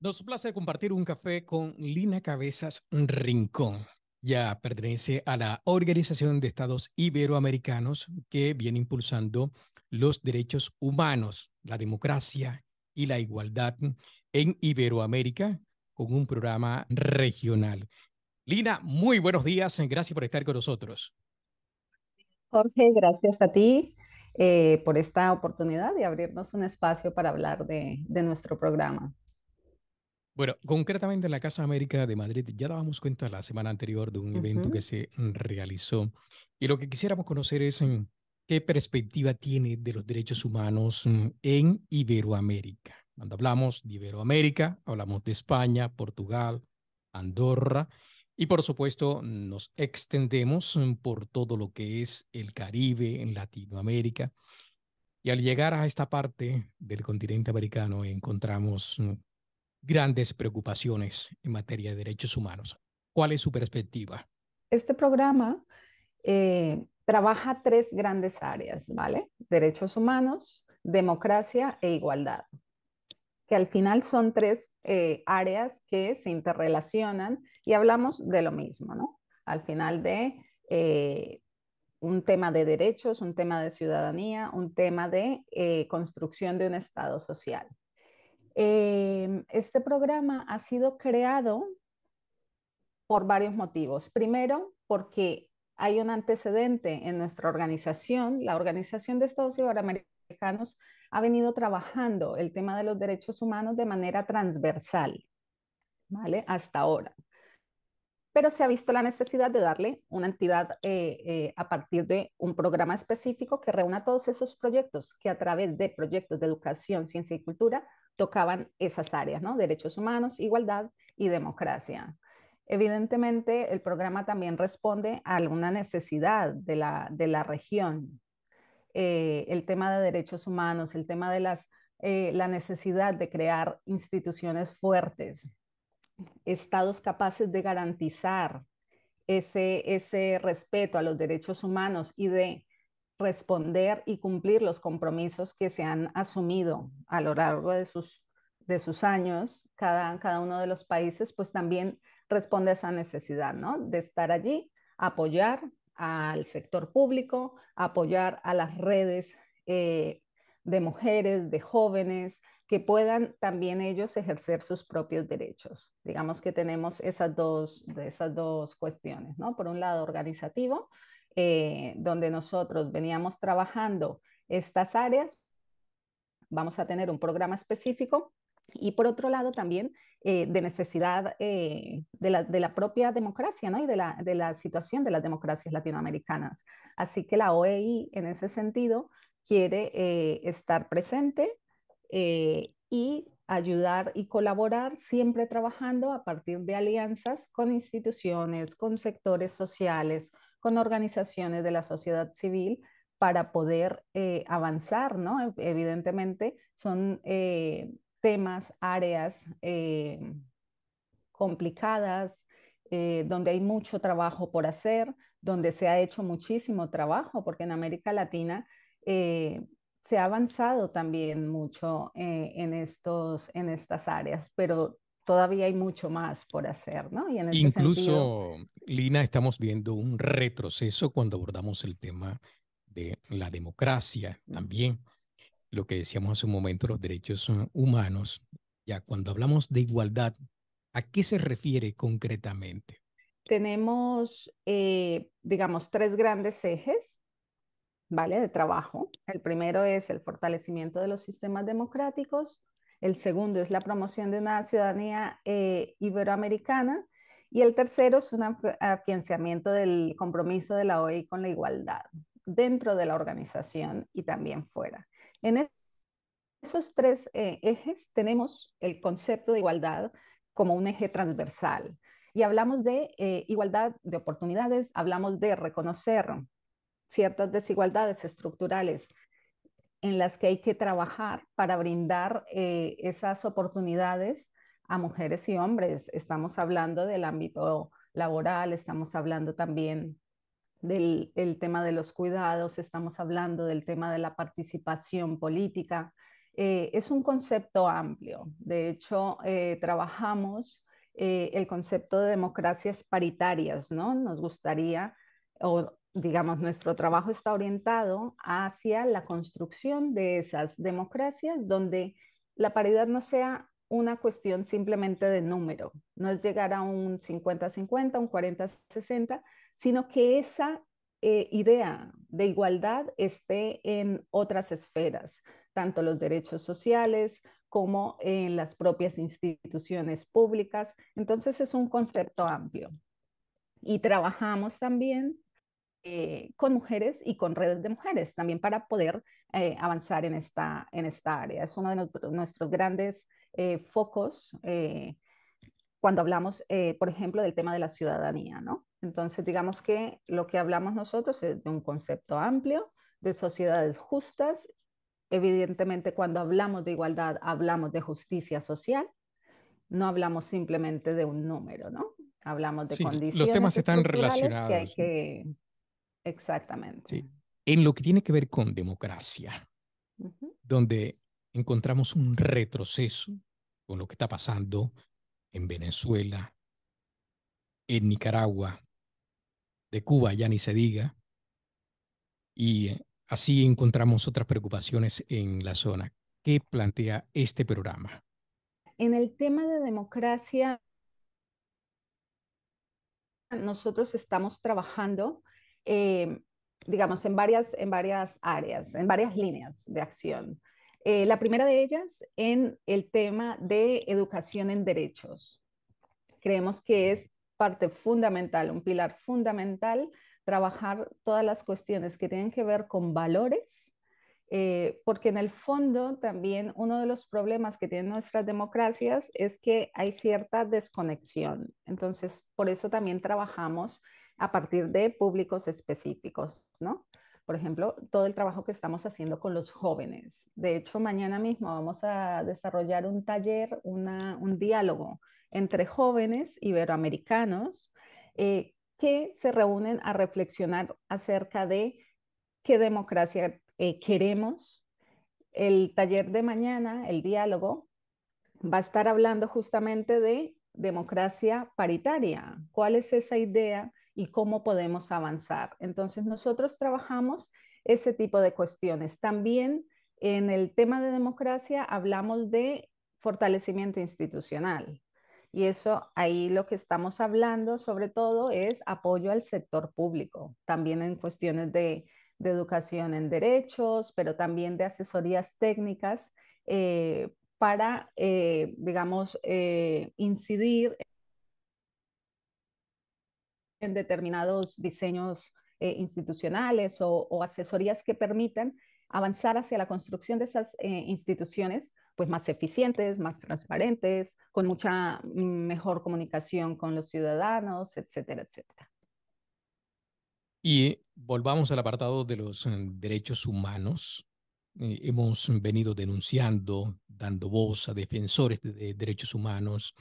Nos place compartir un café con Lina Cabezas Rincón. Ya pertenece a la Organización de Estados Iberoamericanos que viene impulsando los derechos humanos, la democracia y la igualdad en Iberoamérica con un programa regional. Lina, muy buenos días. Gracias por estar con nosotros. Jorge, gracias a ti eh, por esta oportunidad de abrirnos un espacio para hablar de nuestro programa. Bueno, concretamente en la Casa América de Madrid ya dábamos cuenta la semana anterior de un evento que se realizó y lo que quisiéramos conocer es en mm, qué perspectiva tiene de los derechos humanos mm, en Iberoamérica. Cuando hablamos de Iberoamérica, hablamos de España, Portugal, Andorra y por supuesto nos extendemos mm, por todo lo que es el Caribe, en Latinoamérica. Y al llegar a esta parte del continente americano encontramos grandes preocupaciones en materia de derechos humanos. ¿Cuál es su perspectiva? Este programa eh, trabaja tres grandes áreas, ¿vale? Derechos humanos, democracia e igualdad, que al final son tres eh, áreas que se interrelacionan y hablamos de lo mismo, ¿no? Al final de eh, un tema de derechos, un tema de ciudadanía, un tema de construcción de un Estado social. Em, este programa ha sido creado por varios motivos. Primero, porque hay un antecedente en nuestra organización. La Organización de Estados Iberoamericanos ha venido trabajando el tema de los derechos humanos de manera transversal, ¿vale? Hasta ahora. Pero se ha visto la necesidad de darle una entidad eh, eh, a partir de un programa específico que reúna todos esos proyectos, que a través de proyectos de educación, ciencia y cultura tocaban esas áreas, ¿no? Derechos humanos, igualdad y democracia. Evidentemente, el programa también responde a alguna necesidad de la, región. Eh, el tema de derechos humanos, el tema de las, eh, la necesidad de crear instituciones fuertes, estados capaces de garantizar ese, ese respeto a los derechos humanos y de responder y cumplir los compromisos que se han asumido a lo largo de sus, años, cada, uno de los países, pues también responde a esa necesidad, ¿no? De estar allí, apoyar al sector público, apoyar a las redes eh, de mujeres, de jóvenes, que puedan también ellos ejercer sus propios derechos. Digamos que tenemos esas dos, esas dos cuestiones, ¿no? Por un lado organizativo eh, donde nosotros veníamos trabajando estas áreas, vamos a tener un programa específico y por otro lado también eh, de necesidad eh, de, la, propia democracia ¿no? y de la, situación de las democracias latinoamericanas. Así que la OEI en ese sentido quiere estar presente y ayudar y colaborar siempre trabajando a partir de alianzas con instituciones, con sectores sociales, con organizaciones de la sociedad civil para poder eh, avanzar, ¿no? E-, evidentemente son eh, temas, áreas eh, complicadas, donde hay mucho trabajo por hacer, donde se ha hecho muchísimo trabajo, porque en América Latina se ha avanzado también mucho en, estos, en estas áreas, pero todavía hay mucho más por hacer, ¿no? Y en Incluso, Lina, estamos viendo un retroceso cuando abordamos el tema de la democracia mm. también. Lo que decíamos hace un momento, los derechos eh, humanos. Ya cuando hablamos de igualdad, ¿a qué se refiere concretamente? Tenemos, eh, digamos, tres grandes ejes, ¿vale? De trabajo. El primero es el fortalecimiento de los sistemas democráticos. El segundo es la promoción de una ciudadanía eh, iberoamericana. Y el tercero es un afianzamiento del compromiso de la OEI con la igualdad dentro de la organización y también fuera. En e-, esos tres eh, ejes tenemos el concepto de igualdad como un eje transversal y hablamos de eh, igualdad de oportunidades, hablamos de reconocer ciertas desigualdades estructurales en las que hay que trabajar para brindar eh, esas oportunidades a mujeres y hombres. Estamos hablando del ámbito laboral, estamos hablando también del tema de los cuidados, estamos hablando del tema de la participación política. Eh, es un concepto amplio. De hecho, eh, trabajamos el concepto de democracias paritarias, ¿no? Nos gustaría digamos, nuestro trabajo está orientado hacia la construcción de esas democracias donde la paridad no sea una cuestión simplemente de número, no es llegar a un 50-50, un 40-60, sino que esa eh, idea de igualdad esté en otras esferas, tanto los derechos sociales como en las propias instituciones públicas. Entonces es un concepto amplio. Y trabajamos también eh, con mujeres y con redes de mujeres también para poder eh, avanzar en esta, en esta área. Es uno de nuestros grandes eh, focos cuando hablamos, por ejemplo, del tema de la ciudadanía, ¿no? Entonces, digamos que lo que hablamos nosotros es de un concepto amplio, de sociedades justas. Evidentemente, cuando hablamos de igualdad, hablamos de justicia social. No hablamos simplemente de un número, ¿no? Hablamos de condiciones. Los temas están relacionados. Que hay que, Exactamente. En lo que tiene que ver con democracia, donde encontramos un retroceso con lo que está pasando en Venezuela, en Nicaragua, de Cuba ya ni se diga, y eh, así encontramos otras preocupaciones en la zona. ¿Qué plantea este programa? En el tema de democracia, nosotros estamos trabajando eh, digamos, en varias, en varias áreas, en varias líneas de acción. Eh, la primera de ellas en el tema de educación en derechos. Creemos que es parte fundamental, un pilar fundamental, trabajar todas las cuestiones que tienen que ver con valores, eh, porque en el fondo también uno de los problemas que tienen nuestras democracias es que hay cierta desconexión. Entonces, por eso también trabajamos a partir de públicos específicos, ¿no? Por ejemplo, todo el trabajo que estamos haciendo con los jóvenes. De hecho, mañana mismo vamos a desarrollar un taller, un diálogo entre jóvenes iberoamericanos eh, que se reúnen a reflexionar acerca de qué democracia eh, queremos. El taller de mañana, el diálogo, va a estar hablando justamente de democracia paritaria. ¿Cuál es esa idea y cómo podemos avanzar. Entonces, nosotros trabajamos ese tipo de cuestiones. También en el tema de democracia hablamos de fortalecimiento institucional. Y eso ahí lo que estamos hablando sobre todo es apoyo al sector público, también en cuestiones de, educación en derechos, pero también de asesorías técnicas eh, para, eh, digamos, eh, incidir en determinados diseños eh, institucionales o, asesorías que permitan avanzar hacia la construcción de esas eh, instituciones pues más eficientes, más transparentes, con mucha mejor comunicación con los ciudadanos, etcétera, etcétera. Y volvamos al apartado de los eh, derechos humanos. hemos venido denunciando, dando voz a defensores de derechos humanos,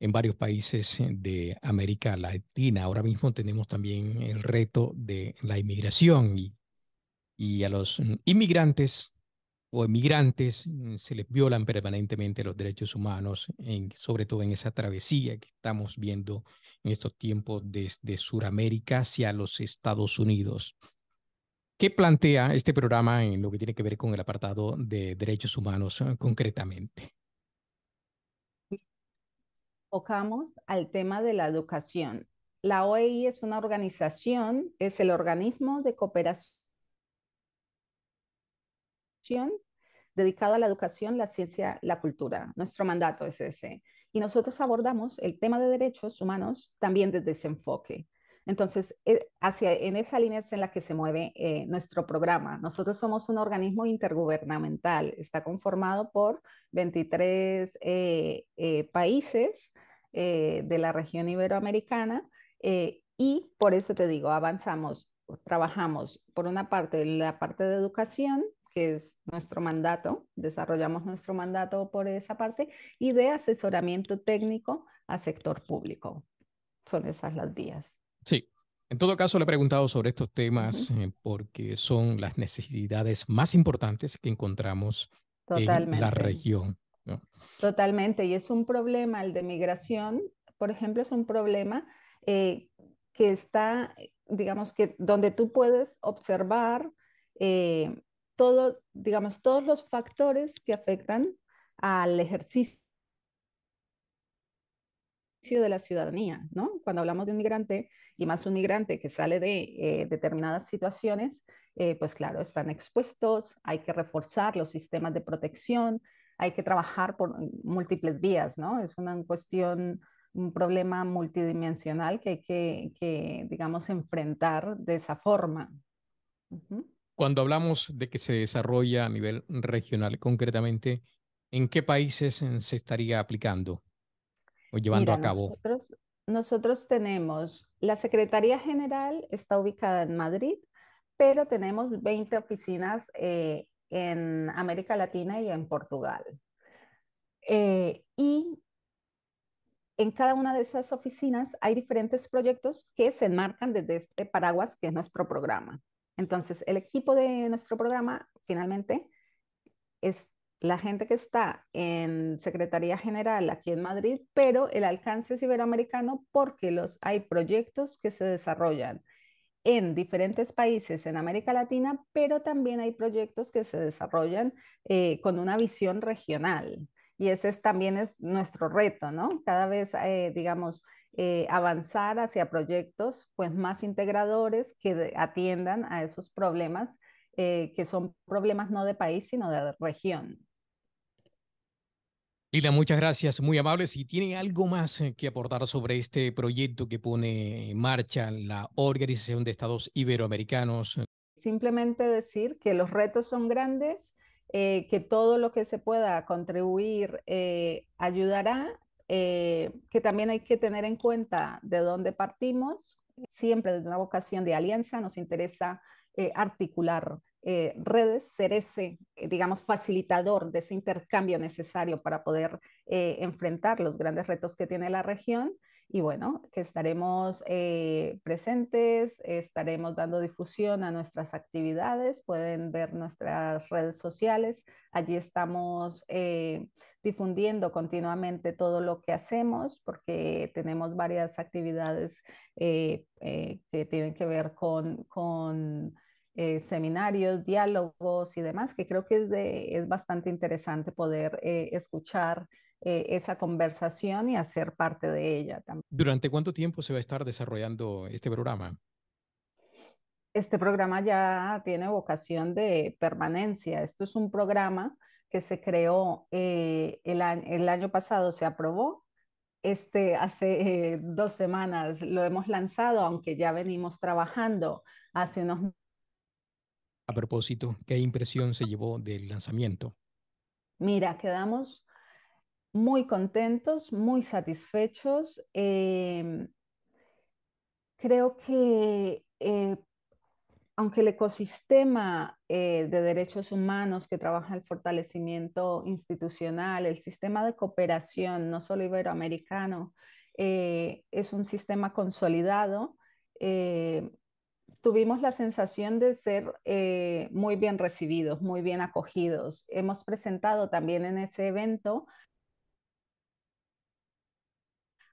en varios países eh, de América Latina. Ahora mismo tenemos también el reto de la inmigración y, a los inmigrantes o emigrantes mm, se les violan permanentemente los derechos humanos, sobre todo en esa travesía que estamos viendo en estos tiempos desde Sudamérica hacia los Estados Unidos. ¿Qué plantea este programa en lo que tiene que ver con el apartado de derechos humanos eh, concretamente? enfocamos al tema de la educación. La OEI es una organización, es el organismo de cooperación dedicado a la educación, la ciencia, la cultura. Nuestro mandato es ese. Y nosotros abordamos el tema de derechos humanos también desde ese enfoque. Entonces, eh, hacia, en esa línea es en la que se mueve eh, nuestro programa. Nosotros somos un organismo intergubernamental, está conformado por 23 eh, países eh, de la región iberoamericana. Eh, y por eso te digo, avanzamos, trabajamos por una parte la parte de educación, que es nuestro mandato, desarrollamos nuestro mandato por esa parte, y de asesoramiento técnico a sector público. Son esas las vías. Sí, en todo caso, le he preguntado sobre estos temas eh, porque son las necesidades más importantes que encontramos en la región. Totalmente, y es un problema, el de migración, por ejemplo, es un problema eh, que está, digamos que donde tú puedes observar eh, todo, digamos, todos los factores que afectan al ejercicio de la ciudadanía, ¿no? Cuando hablamos de un migrante y más un migrante que sale de eh, determinadas situaciones, pues claro, están expuestos, hay que reforzar los sistemas de protección, hay que trabajar por múltiples vías, ¿no? Es una cuestión, un problema multidimensional que hay que, digamos, enfrentar de esa forma. Cuando hablamos de que se desarrolla a nivel regional, concretamente, ¿en qué países se estaría aplicando o llevando a cabo? Nosotros, tenemos, la Secretaría General está ubicada en Madrid, pero tenemos 20 oficinas eh, en América Latina y en Portugal. Eh, y en cada una de esas oficinas hay diferentes proyectos que se enmarcan desde este paraguas que es nuestro programa. Entonces, el equipo de nuestro programa finalmente es la gente que está en Secretaría General aquí en Madrid, pero el alcance es iberoamericano porque los, hay proyectos que se desarrollan en diferentes países en América Latina, pero también hay proyectos que se desarrollan eh, con una visión regional. Y ese también es nuestro reto, ¿no? Cada vez, eh, digamos, eh, avanzar hacia proyectos pues, más integradores que atiendan a esos problemas que son problemas no de país, sino de región. Lila, muchas gracias, muy amable. Si tiene algo más eh, que aportar sobre este proyecto que pone en marcha la Organización de Estados Iberoamericanos. Eh. Simplemente decir que los retos son grandes, eh, que todo lo que se pueda contribuir ayudará, que también hay que tener en cuenta de dónde partimos. Siempre desde una vocación de alianza nos interesa articular eh, redes ser ese, eh, digamos, facilitador de ese intercambio necesario para poder eh, enfrentar los grandes retos que tiene la región. Y bueno, que estaremos presentes, estaremos dando difusión a nuestras actividades, pueden ver nuestras redes sociales, allí estamos difundiendo continuamente todo lo que hacemos porque tenemos varias actividades que tienen que ver con eh, seminarios, diálogos y demás, que creo que es, bastante interesante poder eh, escuchar eh, esa conversación y hacer parte de ella también. ¿Durante cuánto tiempo se va a estar desarrollando este programa? Este programa ya tiene vocación de permanencia. Esto es un programa que se creó el, año pasado, se aprobó este, hace dos semanas lo hemos lanzado, aunque ya venimos trabajando hace unos a propósito, ¿qué impresión se llevó del lanzamiento? Mira, quedamos muy contentos, muy satisfechos. Eh, creo que eh, aunque el ecosistema eh, de derechos humanos que trabaja el fortalecimiento institucional, el sistema de cooperación, no solo iberoamericano, es un sistema consolidado, tuvimos la sensación de ser eh, muy bien recibidos, muy bien acogidos. Hemos presentado también en ese evento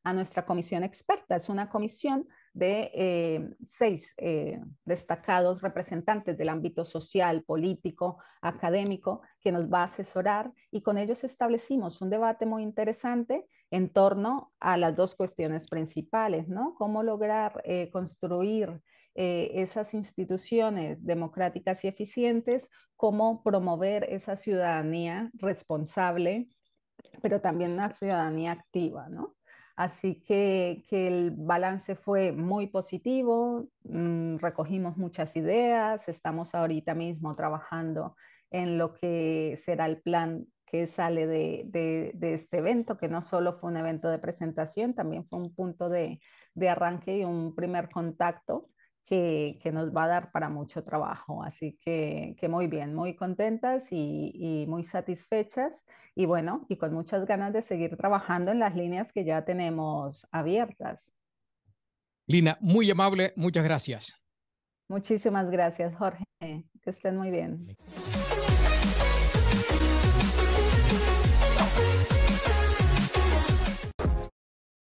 a nuestra comisión experta. Es una comisión de eh, seis eh, destacados representantes del ámbito social, político, académico, que nos va a asesorar y con ellos establecimos un debate muy interesante en torno a las dos cuestiones principales, ¿no? Cómo lograr eh, construir eh, esas instituciones democráticas y eficientes, cómo promover esa ciudadanía responsable, pero también una ciudadanía activa, Así que, el balance fue muy positivo, mm, recogimos muchas ideas, estamos ahorita mismo trabajando en lo que será el plan que sale de, este evento, que no solo fue un evento de presentación, también fue un punto de arranque y un primer contacto que, nos va a dar para mucho trabajo. Así que, muy bien, muy contentas y, y, muy satisfechas y bueno, y con muchas ganas de seguir trabajando en las líneas que ya tenemos abiertas. Lina, muy amable, muchas gracias. Muchísimas gracias, Jorge. Que estén muy bien.